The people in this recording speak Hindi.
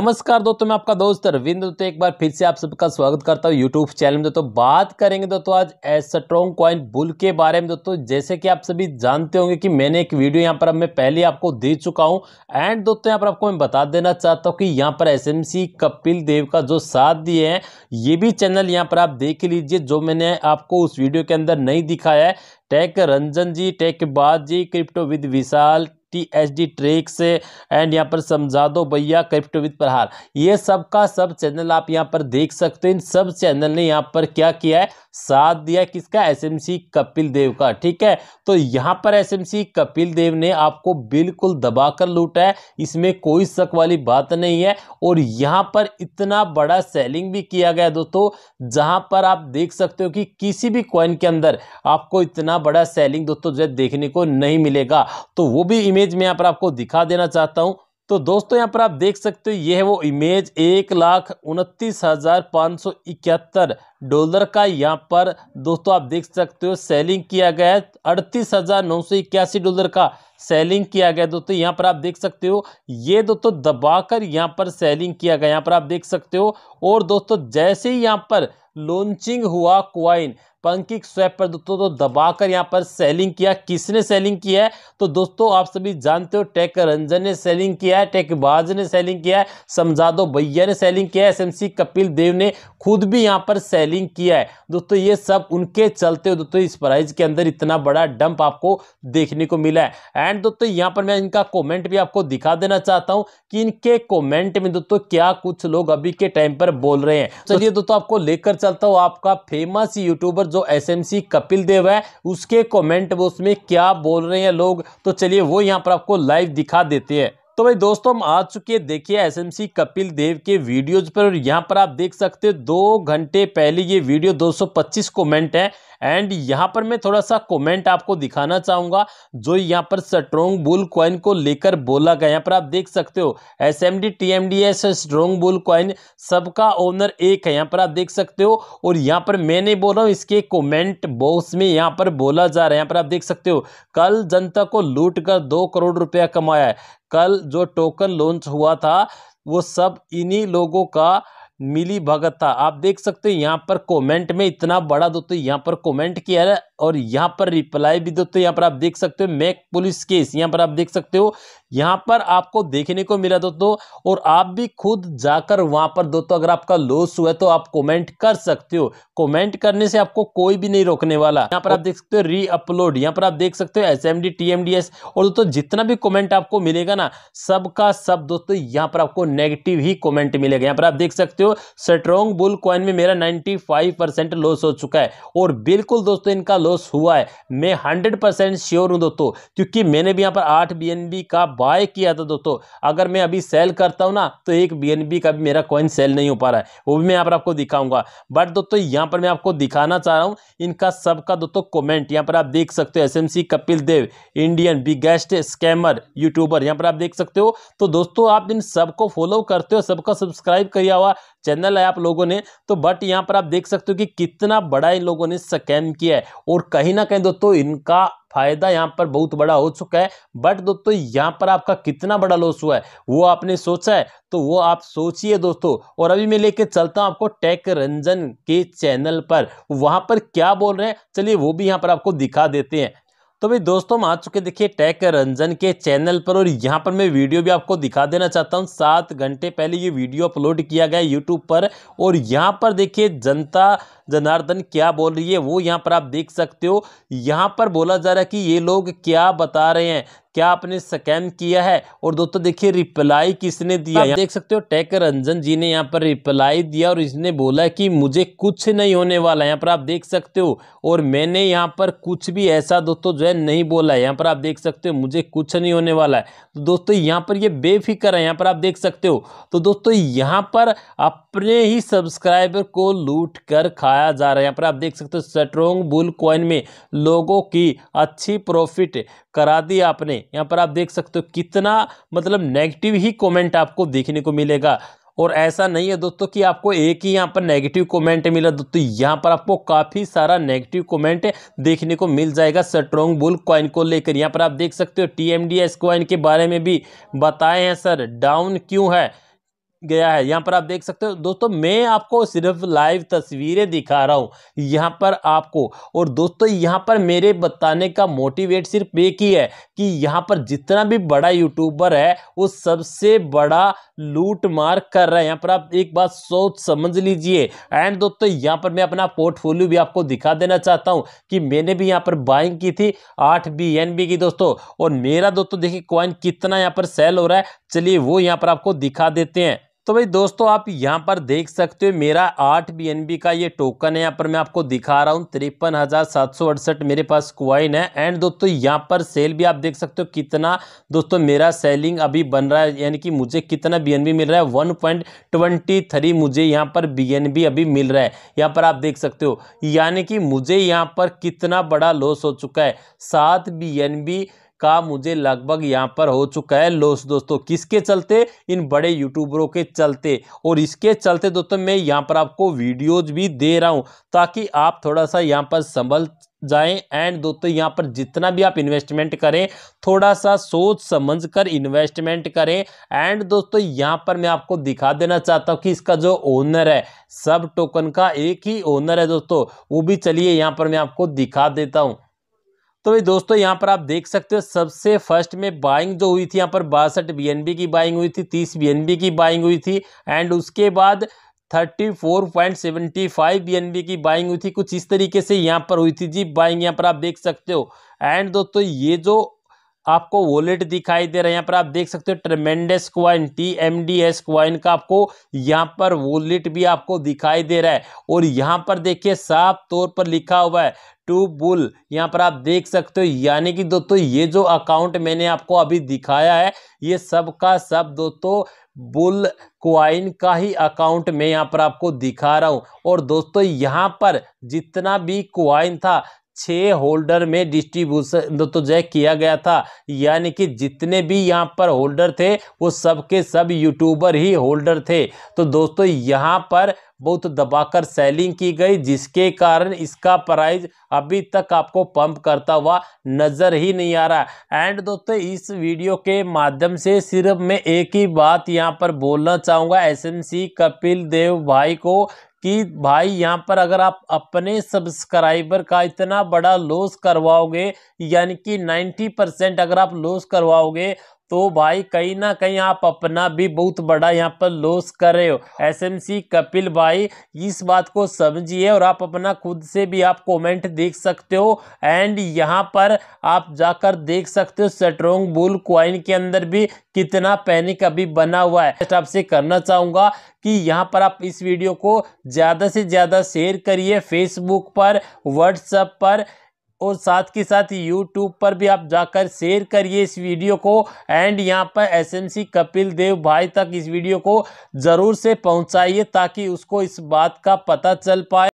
नमस्कार दोस्तों मैं आपका दोस्त अरविंद दोस्तों एक बार फिर से आप सबका स्वागत करता हूँ यूट्यूब चैनल में दोस्तों बात करेंगे दोस्तों आज स्ट्रॉन्ग कॉइन बुल के बारे में दोस्तों जैसे कि आप सभी जानते होंगे कि मैंने एक वीडियो यहाँ पर मैं पहले आपको दे चुका हूँ एंड दोस्तों यहाँ पर आपको मैं बता देना चाहता हूँ कि यहाँ पर एस कपिल देव का जो साथ दिए हैं ये भी चैनल यहाँ पर आप देख लीजिए जो मैंने आपको उस वीडियो के अंदर नहीं दिखाया है टेक रंजन जी टेक बाज ji crypto with Vishal T H D treks and यहाँ पर समझा दो भैया क्रिप्टो विद प्रहार ये सब का सब चैनल आप यहाँ पर देख सकते हैं इन सब चैनल ने यहाँ पर क्या किया है साथ दिया किसका एसएमसी कपिल देव का ठीक है तो यहाँ पर एसएमसी कपिल देव ने आपको बिल्कुल दबाकर लूटा है इसमें कोई शक वाली बात नहीं है और यहाँ पर इतना बड़ा सेलिंग भी किया गया दोस्तों जहाँ पर आप देख सकते हो कि किसी भी कॉइन के अंदर आपको इतना बड़ा सेलिंग दोस्तों जो देखने को नहीं मिलेगा तो वो भी इमेज में यहाँ पर आपको दिखा देना चाहता हूँ तो दोस्तों यहाँ पर आप देख सकते हो ये है वो इमेज एक लाख उनतीस हज़ार पाँच सौ इकहत्तर डॉलर का यहाँ पर दोस्तों आप देख सकते हो सेलिंग किया गया है अड़तीस हज़ार नौ सौ इक्यासी डॉलर का सेलिंग किया गया दोस्तों यहाँ पर आप देख सकते हो ये दोस्तों दबाकर यहाँ पर सेलिंग किया गया यहाँ पर आप देख सकते हो और दोस्तों जैसे ही यहाँ पर लॉन्चिंग हुआ क्वाइन पंकिक स्वैप पर दोस्तों तो दबाकर यहाँ पर सेलिंग किया किसने सेलिंग किया है तो दोस्तों आप सभी जानते हो टेक रंजन ने सेलिंग किया है टेकबाज ने सेलिंग किया है समझादो भैया ने सेलिंग किया है एसएमसी कपिल देव ने खुद भी यहाँ पर सेलिंग किया है दोस्तों ये सब उनके चलते हो दोस्तों इस प्राइज के अंदर इतना बड़ा डंप आपको देखने को मिला है एंड दोस्तों यहाँ पर मैं इनका कॉमेंट भी आपको दिखा देना चाहता हूँ कि इनके कॉमेंट में दोस्तों क्या कुछ लोग अभी के टाइम पर बोल रहे हैं चलिए दोस्तों आपको लेकर चलता हूँ आपका फेमस यूट्यूबर जो जो एसएमसी कपिल देव है उसके कमेंट में क्या बोल रहे हैं लोग तो चलिए वो यहाँ पर आपको लाइव दिखा देते हैं तो भाई दोस्तों हम आ चुके हैं देखिए एसएमसी कपिल देव के वीडियोज पर और यहाँ पर आप देख सकते हो दो घंटे पहले ये वीडियो 225 कमेंट है एंड यहाँ पर मैं थोड़ा सा कमेंट आपको दिखाना चाहूँगा जो यहाँ पर स्ट्रोंग बुल कॉइन को लेकर बोला गया यहाँ पर आप देख सकते हो S M D T M D S strong bull coin सबका ओनर एक है यहाँ पर आप देख सकते हो और यहाँ पर मैं नहीं बोल रहा हूँ इसके कमेंट बॉक्स में यहाँ पर बोला जा रहा है यहाँ पर आप देख सकते हो कल जनता को लूट कर दो करोड़ रुपया कमाया है कल जो टोकन लॉन्च हुआ था वो सब इन्हीं लोगों का मिली भगत था आप देख सकते हैं यहाँ पर कमेंट में इतना बड़ा दोस्तों यहाँ पर कमेंट किया है और यहाँ पर रिप्लाई भी दोस्तों यहाँ पर आप देख सकते हो मैक पुलिस केस यहाँ पर आप देख सकते हो यहाँ पर आपको देखने को मिला दोस्तों और आप भी खुद जाकर वहाँ पर दोस्तों अगर आपका लॉस हुआ तो आप कमेंट कर सकते हो कमेंट करने से आपको कोई भी नहीं रोकने वाला यहाँ पर आप देख सकते हो री अपलोड यहाँ पर आप देख सकते हो S M D T M D S और दोस्तों जितना भी कॉमेंट आपको मिलेगा ना सबका सब दोस्तों यहाँ पर आपको नेगेटिव ही कॉमेंट मिलेगा यहाँ पर आप देख सकते हो स्ट्रॉन्ग बुल कॉइन में मेरा नाइन्टी लॉस हो चुका है और बिल्कुल दोस्तों इनका लॉस हुआ है मैं हंड्रेड परसेंट श्योर हूँ दोस्तों क्योंकि मैंने भी यहाँ पर आठ बी का बाय किया था दोस्तों अगर मैं अभी सेल करता हूँ ना तो एक बी का भी मेरा कॉइन सेल नहीं हो पा रहा है वो भी मैं यहाँ पर आपको दिखाऊंगा बट दोस्तों यहाँ पर मैं आपको दिखाना चाह रहा हूँ इनका सबका दोस्तों कॉमेंट यहाँ पर आप देख सकते हो as Kapil Dev Indian biggest scammer YouTuber यहाँ पर आप देख सकते हो तो दोस्तों आप इन सबको फॉलो करते हो सबका सब्सक्राइब किया हुआ चैनल है आप लोगों ने तो बट यहाँ पर आप देख सकते हो कि कितना बड़ा इन लोगों ने स्कैम किया है और और कहीं ना कहीं दोस्तों इनका फायदा यहाँ पर बहुत बड़ा हो चुका है बट दोस्तों यहाँ पर आपका कितना बड़ा लॉस हुआ है वो आपने सोचा है तो वो आप सोचिए दोस्तों और अभी मैं लेके चलता हूँ आपको टेक रंजन के चैनल पर वहाँ पर क्या बोल रहे हैं चलिए वो भी यहाँ पर आपको दिखा देते हैं तो भाई दोस्तों हम आ चुके देखिए टेक रंजन के चैनल पर और यहाँ पर मैं वीडियो भी आपको दिखा देना चाहता हूँ सात घंटे पहले ये वीडियो अपलोड किया गया यूट्यूब पर और यहाँ पर देखिए जनता जनार्दन क्या बोल रही है वो यहाँ पर आप देख सकते हो यहाँ पर बोला जा रहा है कि ये लोग क्या बता रहे हैं क्या आपने स्कैम किया है और दोस्तों देखिए रिप्लाई किसने दिया आप देख सकते हो टेक रंजन जी ने यहाँ पर रिप्लाई दिया और इसने बोला कि मुझे कुछ नहीं होने वाला यहाँ पर आप देख सकते हो और मैंने यहाँ पर कुछ भी ऐसा दोस्तों जो है नहीं बोला है यहाँ पर आप देख सकते हो मुझे कुछ नहीं होने वाला है तो दोस्तों यहाँ पर ये बेफिक्र है यहाँ पर आप देख सकते हो तो दोस्तों यहाँ पर अपने ही सब्सक्राइबर को लूट कर खा बढ़ाया जा रहा है यहाँ पर आप देख सकते हो स्ट्रोंग बुल कॉइन में लोगों की अच्छी प्रॉफिट करा दी आपने यहाँ पर आप देख सकते हो कितना मतलब नेगेटिव ही कमेंट आपको देखने को मिलेगा और ऐसा नहीं है दोस्तों कि आपको एक ही यहाँ पर नेगेटिव कमेंट मिला दोस्तों यहाँ पर आपको काफ़ी सारा नेगेटिव कमेंट देखने को मिल जाएगा स्ट्रोंग बुल कॉइन को लेकर यहाँ पर आप देख सकते हो T M D S coin के बारे में भी बताए हैं सर डाउन क्यों है गया है यहाँ पर आप देख सकते हो दोस्तों मैं आपको सिर्फ लाइव तस्वीरें दिखा रहा हूँ यहाँ पर आपको और दोस्तों यहाँ पर मेरे बताने का मोटिवेट सिर्फ एक ही है कि यहाँ पर जितना भी बड़ा यूट्यूबर है वो सबसे बड़ा लूट मार कर रहा है यहाँ पर आप एक बात सोच समझ लीजिए एंड दोस्तों यहाँ पर मैं अपना पोर्टफोलियो भी आपको दिखा देना चाहता हूँ कि मैंने भी यहाँ पर बाइंग की थी आठ बी एन बी की दोस्तों और मेरा दोस्तों देखिए कॉइन कितना यहाँ पर सेल हो रहा है चलिए वो यहाँ पर आपको दिखा देते हैं तो भाई दोस्तों आप यहाँ पर देख सकते हो मेरा आठ बी का ये टोकन है यहाँ पर मैं आपको दिखा रहा हूँ तिरपन हज़ार सात सौ अड़सठ मेरे पास क्वाइन है एंड दोस्तों यहाँ पर सेल भी आप देख सकते हो कितना दोस्तों मेरा सेलिंग अभी बन रहा है यानी कि मुझे कितना बी मिल रहा है वन पॉइंट ट्वेंटी थ्री मुझे यहाँ पर बी अभी मिल रहा है यहाँ पर आप देख सकते हो यानी कि मुझे यहाँ पर कितना बड़ा लॉस हो चुका है सात बी का मुझे लगभग यहाँ पर हो चुका है लॉस दोस्तों किसके चलते इन बड़े यूट्यूबरों के चलते और इसके चलते दोस्तों मैं यहाँ पर आपको वीडियोज भी दे रहा हूँ ताकि आप थोड़ा सा यहाँ पर संभल जाएं एंड दोस्तों यहाँ पर जितना भी आप इन्वेस्टमेंट करें थोड़ा सा सोच समझ कर इन्वेस्टमेंट करें एंड दोस्तों यहाँ पर मैं आपको दिखा देना चाहता हूँ कि इसका जो ओनर है सब टोकन का एक ही ओनर है दोस्तों वो भी चलिए यहाँ पर मैं आपको दिखा देता हूँ तो भाई दोस्तों यहाँ पर आप देख सकते हो सबसे फर्स्ट में बाइंग जो हुई थी यहाँ पर बासठ बी की बाइंग हुई थी तीस बी की बाइंग हुई थी एंड उसके बाद thirty four point seventy five B की बाइंग हुई थी कुछ इस तरीके से यहाँ पर हुई थी जी बाइंग यहाँ पर आप देख सकते हो एंड दोस्तों ये जो आपको वॉलेट दिखाई दे रहा है यहाँ पर आप देख सकते हो tremendous coin T M D S coin का आपको यहाँ पर वॉलेट भी आपको दिखाई दे रहा है और यहाँ पर देखिए साफ तौर पर लिखा हुआ है टू बुल यहाँ पर आप देख सकते हो यानी कि दोस्तों ये जो अकाउंट मैंने आपको अभी दिखाया है ये सब का सब दोस्तों बुल क्वाइन का ही अकाउंट मैं यहाँ पर आपको दिखा रहा हूँ और दोस्तों यहाँ पर जितना भी क्वाइन था छः होल्डर में डिस्ट्रीब्यूशन तो जय किया गया था यानी कि जितने भी यहाँ पर होल्डर थे वो सब के सब यूट्यूबर ही होल्डर थे तो दोस्तों यहाँ पर बहुत दबाकर सेलिंग की गई जिसके कारण इसका प्राइस अभी तक आपको पंप करता हुआ नज़र ही नहीं आ रहा एंड दोस्तों इस वीडियो के माध्यम से सिर्फ मैं एक ही बात यहाँ पर बोलना चाहूँगा एसएमसी कपिल देव भाई को कि भाई यहाँ पर अगर आप अपने सब्सक्राइबर का इतना बड़ा लॉस करवाओगे यानी कि 90 परसेंट अगर आप लॉस करवाओगे तो भाई कहीं ना कहीं आप अपना भी बहुत बड़ा यहाँ पर लॉस कर रहे हो एसएमसी कपिल भाई इस बात को समझिए और आप अपना खुद से भी आप कमेंट देख सकते हो एंड यहाँ पर आप जाकर देख सकते हो स्ट्रोंग बुल क्वाइन के अंदर भी कितना पैनिक अभी बना हुआ है आपसे करना चाहूँगा कि यहाँ पर आप इस वीडियो को ज़्यादा से ज़्यादा शेयर करिए फेसबुक पर व्हाट्सएप पर और साथ के साथ यूट्यूब पर भी आप जाकर शेयर करिए इस वीडियो को एंड यहाँ पर एसएमसी कपिल देव भाई तक इस वीडियो को ज़रूर से पहुँचाइए ताकि उसको इस बात का पता चल पाए